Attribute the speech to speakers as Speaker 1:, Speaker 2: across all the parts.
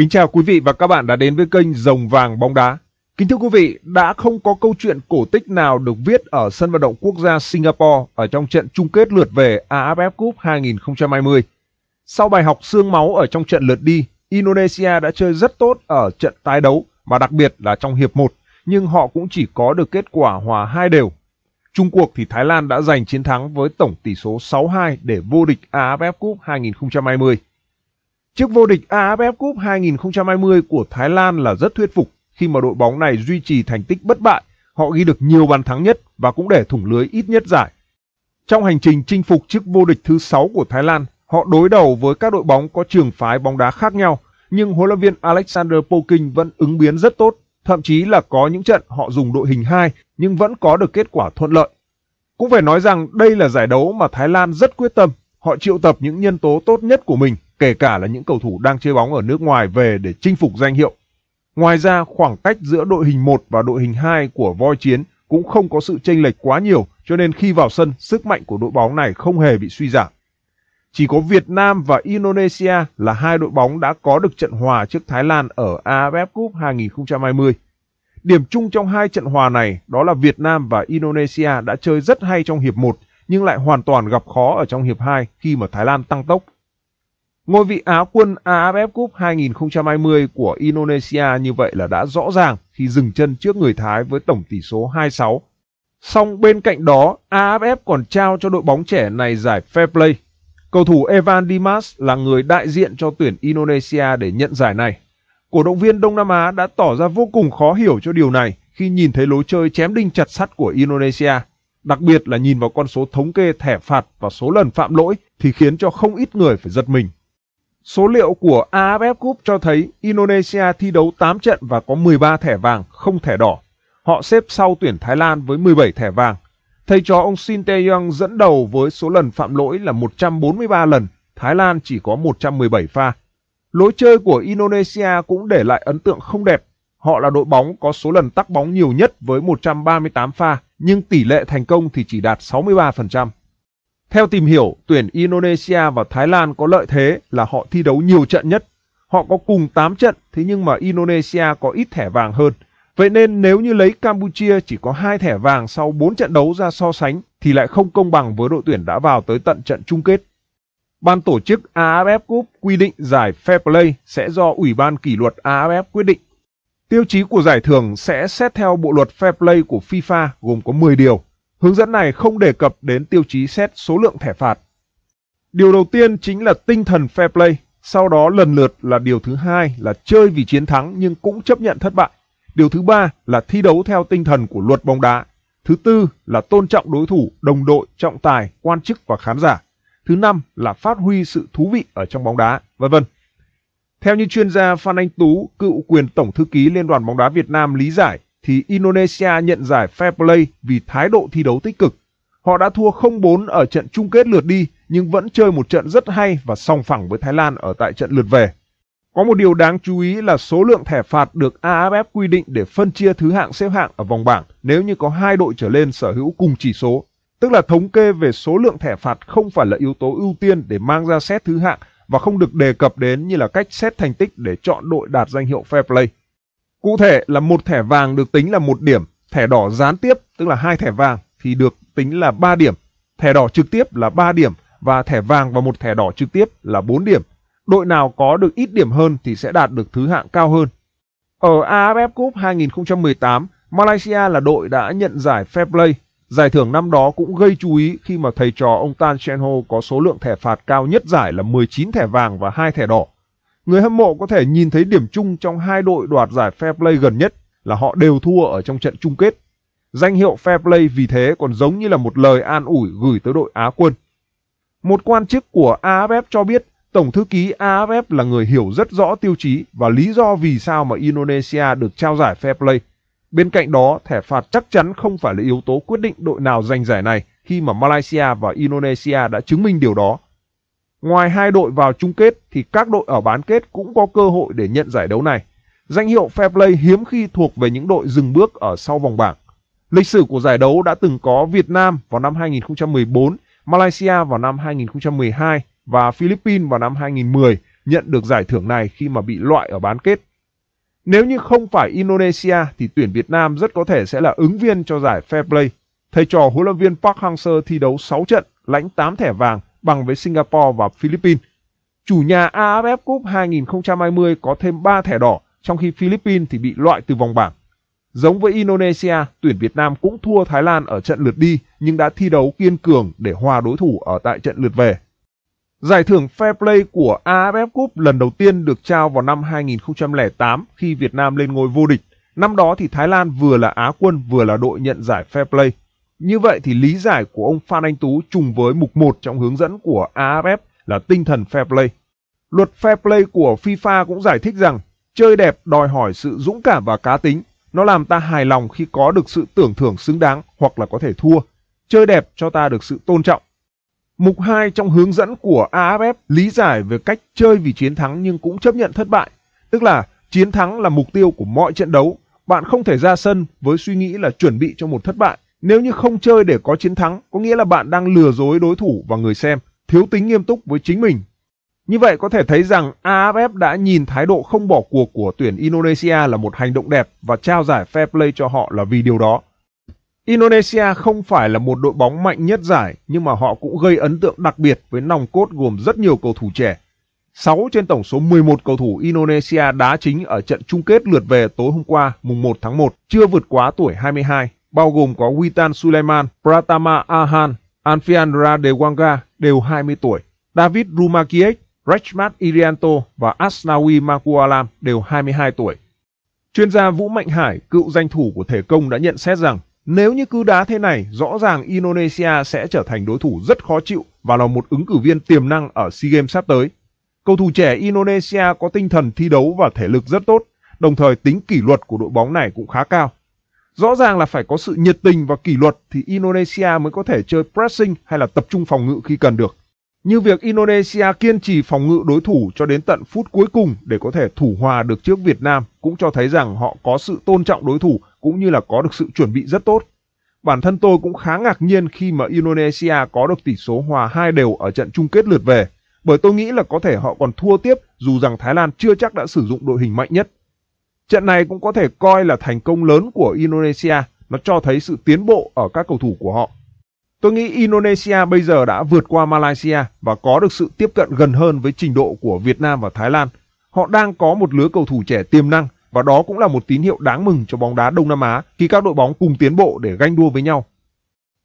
Speaker 1: Kính chào quý vị và các bạn đã đến với kênh Rồng Vàng Bóng Đá. Kính thưa quý vị, đã không có câu chuyện cổ tích nào được viết ở sân vận động quốc gia Singapore ở trong trận chung kết lượt về AFF Cup 2020. Sau bài học xương máu ở trong trận lượt đi, Indonesia đã chơi rất tốt ở trận tái đấu và đặc biệt là trong hiệp 1, nhưng họ cũng chỉ có được kết quả hòa hai đều. Trung cuộc thì Thái Lan đã giành chiến thắng với tổng tỷ số 6-2 để vô địch AFF Cup 2020. Chiếc vô địch AFF Cup 2020 của Thái Lan là rất thuyết phục khi mà đội bóng này duy trì thành tích bất bại, họ ghi được nhiều bàn thắng nhất và cũng để thủng lưới ít nhất giải. Trong hành trình chinh phục chiếc vô địch thứ 6 của Thái Lan, họ đối đầu với các đội bóng có trường phái bóng đá khác nhau, nhưng huấn luyện viên Alexander Poking vẫn ứng biến rất tốt, thậm chí là có những trận họ dùng đội hình 2 nhưng vẫn có được kết quả thuận lợi. Cũng phải nói rằng đây là giải đấu mà Thái Lan rất quyết tâm, họ triệu tập những nhân tố tốt nhất của mình kể cả là những cầu thủ đang chơi bóng ở nước ngoài về để chinh phục danh hiệu. Ngoài ra, khoảng cách giữa đội hình 1 và đội hình 2 của voi chiến cũng không có sự chênh lệch quá nhiều, cho nên khi vào sân, sức mạnh của đội bóng này không hề bị suy giảm. Chỉ có Việt Nam và Indonesia là hai đội bóng đã có được trận hòa trước Thái Lan ở AFF Cup 2020. Điểm chung trong hai trận hòa này đó là Việt Nam và Indonesia đã chơi rất hay trong hiệp 1 nhưng lại hoàn toàn gặp khó ở trong hiệp 2 khi mà Thái Lan tăng tốc Ngôi vị Á quân AFF Cup 2020 của Indonesia như vậy là đã rõ ràng khi dừng chân trước người Thái với tổng tỷ số 26. Song bên cạnh đó, AFF còn trao cho đội bóng trẻ này giải Fair Play. Cầu thủ Evan Dimas là người đại diện cho tuyển Indonesia để nhận giải này. Cổ động viên Đông Nam Á đã tỏ ra vô cùng khó hiểu cho điều này khi nhìn thấy lối chơi chém đinh chặt sắt của Indonesia. Đặc biệt là nhìn vào con số thống kê thẻ phạt và số lần phạm lỗi thì khiến cho không ít người phải giật mình. Số liệu của AFF Cup cho thấy Indonesia thi đấu 8 trận và có 13 thẻ vàng, không thẻ đỏ. Họ xếp sau tuyển Thái Lan với 17 thẻ vàng. Thầy trò ông Shin Tae-yong dẫn đầu với số lần phạm lỗi là 143 lần, Thái Lan chỉ có 117 pha. Lối chơi của Indonesia cũng để lại ấn tượng không đẹp. Họ là đội bóng có số lần tắc bóng nhiều nhất với 138 pha, nhưng tỷ lệ thành công thì chỉ đạt 63%. Theo tìm hiểu, tuyển Indonesia và Thái Lan có lợi thế là họ thi đấu nhiều trận nhất. Họ có cùng 8 trận, thế nhưng mà Indonesia có ít thẻ vàng hơn. Vậy nên nếu như lấy Campuchia chỉ có hai thẻ vàng sau 4 trận đấu ra so sánh thì lại không công bằng với đội tuyển đã vào tới tận trận chung kết. Ban tổ chức AFF Cup quy định giải Fair Play sẽ do Ủy ban kỷ luật AFF quyết định. Tiêu chí của giải thưởng sẽ xét theo bộ luật Fair Play của FIFA gồm có 10 điều. Hướng dẫn này không đề cập đến tiêu chí xét số lượng thẻ phạt. Điều đầu tiên chính là tinh thần fair play, sau đó lần lượt là điều thứ hai là chơi vì chiến thắng nhưng cũng chấp nhận thất bại. Điều thứ ba là thi đấu theo tinh thần của luật bóng đá. Thứ tư là tôn trọng đối thủ, đồng đội, trọng tài, quan chức và khán giả. Thứ năm là phát huy sự thú vị ở trong bóng đá, vân vân. Theo như chuyên gia Phan Anh Tú, cựu quyền tổng thư ký Liên đoàn bóng đá Việt Nam lý giải, thì Indonesia nhận giải Fair Play vì thái độ thi đấu tích cực. Họ đã thua 0-4 ở trận chung kết lượt đi nhưng vẫn chơi một trận rất hay và song phẳng với Thái Lan ở tại trận lượt về. Có một điều đáng chú ý là số lượng thẻ phạt được AFF quy định để phân chia thứ hạng xếp hạng ở vòng bảng nếu như có hai đội trở lên sở hữu cùng chỉ số. Tức là thống kê về số lượng thẻ phạt không phải là yếu tố ưu tiên để mang ra xét thứ hạng và không được đề cập đến như là cách xét thành tích để chọn đội đạt danh hiệu Fair Play. Cụ thể là một thẻ vàng được tính là một điểm, thẻ đỏ gián tiếp tức là hai thẻ vàng thì được tính là 3 điểm, thẻ đỏ trực tiếp là 3 điểm và thẻ vàng và một thẻ đỏ trực tiếp là 4 điểm. Đội nào có được ít điểm hơn thì sẽ đạt được thứ hạng cao hơn. Ở AFF Cup 2018, Malaysia là đội đã nhận giải Fair Play. Giải thưởng năm đó cũng gây chú ý khi mà thầy trò ông Tan Chen Ho có số lượng thẻ phạt cao nhất giải là 19 thẻ vàng và hai thẻ đỏ. Người hâm mộ có thể nhìn thấy điểm chung trong hai đội đoạt giải Fair Play gần nhất là họ đều thua ở trong trận chung kết. Danh hiệu Fair Play vì thế còn giống như là một lời an ủi gửi tới đội Á quân. Một quan chức của AFF cho biết Tổng thư ký AFF là người hiểu rất rõ tiêu chí và lý do vì sao mà Indonesia được trao giải Fair Play. Bên cạnh đó, thẻ phạt chắc chắn không phải là yếu tố quyết định đội nào giành giải này khi mà Malaysia và Indonesia đã chứng minh điều đó Ngoài hai đội vào chung kết thì các đội ở bán kết cũng có cơ hội để nhận giải đấu này. Danh hiệu Fair Play hiếm khi thuộc về những đội dừng bước ở sau vòng bảng. Lịch sử của giải đấu đã từng có Việt Nam vào năm 2014, Malaysia vào năm 2012 và Philippines vào năm 2010 nhận được giải thưởng này khi mà bị loại ở bán kết. Nếu như không phải Indonesia thì tuyển Việt Nam rất có thể sẽ là ứng viên cho giải Fair Play. Thầy trò huấn luyện viên Park Hang-seo thi đấu 6 trận, lãnh 8 thẻ vàng bằng với Singapore và Philippines. Chủ nhà AFF Cup 2020 có thêm 3 thẻ đỏ, trong khi Philippines thì bị loại từ vòng bảng. Giống với Indonesia, tuyển Việt Nam cũng thua Thái Lan ở trận lượt đi nhưng đã thi đấu kiên cường để hòa đối thủ ở tại trận lượt về. Giải thưởng Fair Play của AFF Cup lần đầu tiên được trao vào năm 2008 khi Việt Nam lên ngôi vô địch. Năm đó thì Thái Lan vừa là Á quân vừa là đội nhận giải Fair Play. Như vậy thì lý giải của ông Phan Anh Tú trùng với mục 1 trong hướng dẫn của AFF là tinh thần fair play. Luật fair play của FIFA cũng giải thích rằng chơi đẹp đòi hỏi sự dũng cảm và cá tính. Nó làm ta hài lòng khi có được sự tưởng thưởng xứng đáng hoặc là có thể thua. Chơi đẹp cho ta được sự tôn trọng. Mục 2 trong hướng dẫn của AFF lý giải về cách chơi vì chiến thắng nhưng cũng chấp nhận thất bại. Tức là chiến thắng là mục tiêu của mọi trận đấu. Bạn không thể ra sân với suy nghĩ là chuẩn bị cho một thất bại nếu như không chơi để có chiến thắng, có nghĩa là bạn đang lừa dối đối thủ và người xem, thiếu tính nghiêm túc với chính mình. Như vậy có thể thấy rằng AFF đã nhìn thái độ không bỏ cuộc của tuyển Indonesia là một hành động đẹp và trao giải fair play cho họ là vì điều đó. Indonesia không phải là một đội bóng mạnh nhất giải nhưng mà họ cũng gây ấn tượng đặc biệt với nòng cốt gồm rất nhiều cầu thủ trẻ. 6 trên tổng số 11 cầu thủ Indonesia đá chính ở trận chung kết lượt về tối hôm qua mùng 1 tháng 1 chưa vượt quá tuổi 22 bao gồm có Witan Suleiman, Pratama Ahan, Anfiandra Dewanga, đều 20 tuổi, David Rumakiek, Rachmat Irianto và Asnawi Makualam đều 22 tuổi. Chuyên gia Vũ Mạnh Hải, cựu danh thủ của thể công đã nhận xét rằng nếu như cứ đá thế này, rõ ràng Indonesia sẽ trở thành đối thủ rất khó chịu và là một ứng cử viên tiềm năng ở SEA Games sắp tới. Cầu thủ trẻ Indonesia có tinh thần thi đấu và thể lực rất tốt, đồng thời tính kỷ luật của đội bóng này cũng khá cao. Rõ ràng là phải có sự nhiệt tình và kỷ luật thì Indonesia mới có thể chơi pressing hay là tập trung phòng ngự khi cần được. Như việc Indonesia kiên trì phòng ngự đối thủ cho đến tận phút cuối cùng để có thể thủ hòa được trước Việt Nam cũng cho thấy rằng họ có sự tôn trọng đối thủ cũng như là có được sự chuẩn bị rất tốt. Bản thân tôi cũng khá ngạc nhiên khi mà Indonesia có được tỷ số hòa hai đều ở trận chung kết lượt về, bởi tôi nghĩ là có thể họ còn thua tiếp dù rằng Thái Lan chưa chắc đã sử dụng đội hình mạnh nhất. Trận này cũng có thể coi là thành công lớn của Indonesia, nó cho thấy sự tiến bộ ở các cầu thủ của họ. Tôi nghĩ Indonesia bây giờ đã vượt qua Malaysia và có được sự tiếp cận gần hơn với trình độ của Việt Nam và Thái Lan. Họ đang có một lứa cầu thủ trẻ tiềm năng và đó cũng là một tín hiệu đáng mừng cho bóng đá Đông Nam Á khi các đội bóng cùng tiến bộ để ganh đua với nhau.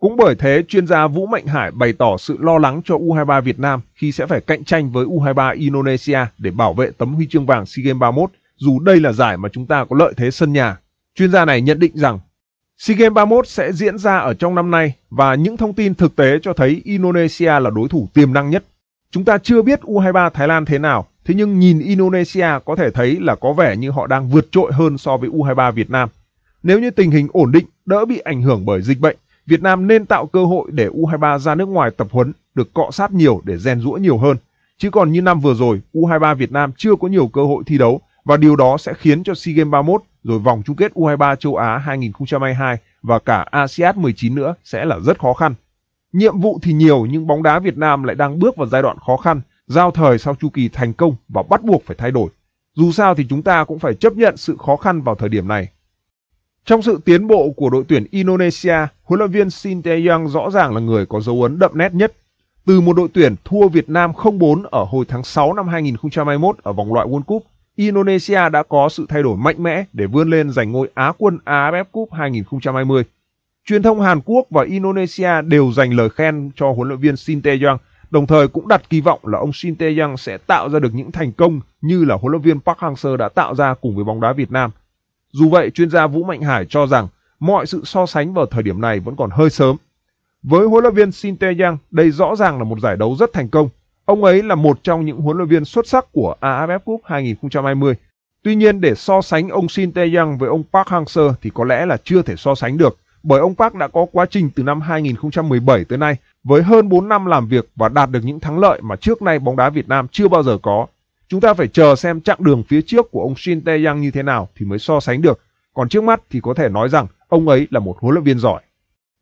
Speaker 1: Cũng bởi thế, chuyên gia Vũ Mạnh Hải bày tỏ sự lo lắng cho U23 Việt Nam khi sẽ phải cạnh tranh với U23 Indonesia để bảo vệ tấm huy chương vàng SEA Games 31 dù đây là giải mà chúng ta có lợi thế sân nhà. Chuyên gia này nhận định rằng SEA Games 31 sẽ diễn ra ở trong năm nay và những thông tin thực tế cho thấy Indonesia là đối thủ tiềm năng nhất. Chúng ta chưa biết U23 Thái Lan thế nào, thế nhưng nhìn Indonesia có thể thấy là có vẻ như họ đang vượt trội hơn so với U23 Việt Nam. Nếu như tình hình ổn định, đỡ bị ảnh hưởng bởi dịch bệnh, Việt Nam nên tạo cơ hội để U23 ra nước ngoài tập huấn, được cọ sát nhiều để rèn rũa nhiều hơn. Chứ còn như năm vừa rồi, U23 Việt Nam chưa có nhiều cơ hội thi đấu và điều đó sẽ khiến cho SEA Games 31 rồi vòng chung kết U23 châu Á 2022 và cả ASEAN 19 nữa sẽ là rất khó khăn. Nhiệm vụ thì nhiều nhưng bóng đá Việt Nam lại đang bước vào giai đoạn khó khăn, giao thời sau chu kỳ thành công và bắt buộc phải thay đổi. Dù sao thì chúng ta cũng phải chấp nhận sự khó khăn vào thời điểm này. Trong sự tiến bộ của đội tuyển Indonesia, huấn luyện viên Shin Tae-yong rõ ràng là người có dấu ấn đậm nét nhất. Từ một đội tuyển thua Việt Nam 0-4 ở hồi tháng 6 năm 2021 ở vòng loại World Cup Indonesia đã có sự thay đổi mạnh mẽ để vươn lên giành ngôi Á quân AFF Cup 2020. Truyền thông Hàn Quốc và Indonesia đều dành lời khen cho huấn luyện viên Shin Tae-yong, đồng thời cũng đặt kỳ vọng là ông Shin Tae-yong sẽ tạo ra được những thành công như là huấn luyện viên Park Hang-seo đã tạo ra cùng với bóng đá Việt Nam. Dù vậy, chuyên gia Vũ Mạnh Hải cho rằng mọi sự so sánh vào thời điểm này vẫn còn hơi sớm. Với huấn luyện viên Shin Tae-yang, đây rõ ràng là một giải đấu rất thành công Ông ấy là một trong những huấn luyện viên xuất sắc của AFF Cup 2020. Tuy nhiên để so sánh ông Shin Tae-yang với ông Park Hang-seo thì có lẽ là chưa thể so sánh được bởi ông Park đã có quá trình từ năm 2017 tới nay với hơn 4 năm làm việc và đạt được những thắng lợi mà trước nay bóng đá Việt Nam chưa bao giờ có. Chúng ta phải chờ xem chặng đường phía trước của ông Shin Tae-yang như thế nào thì mới so sánh được. Còn trước mắt thì có thể nói rằng ông ấy là một huấn luyện viên giỏi.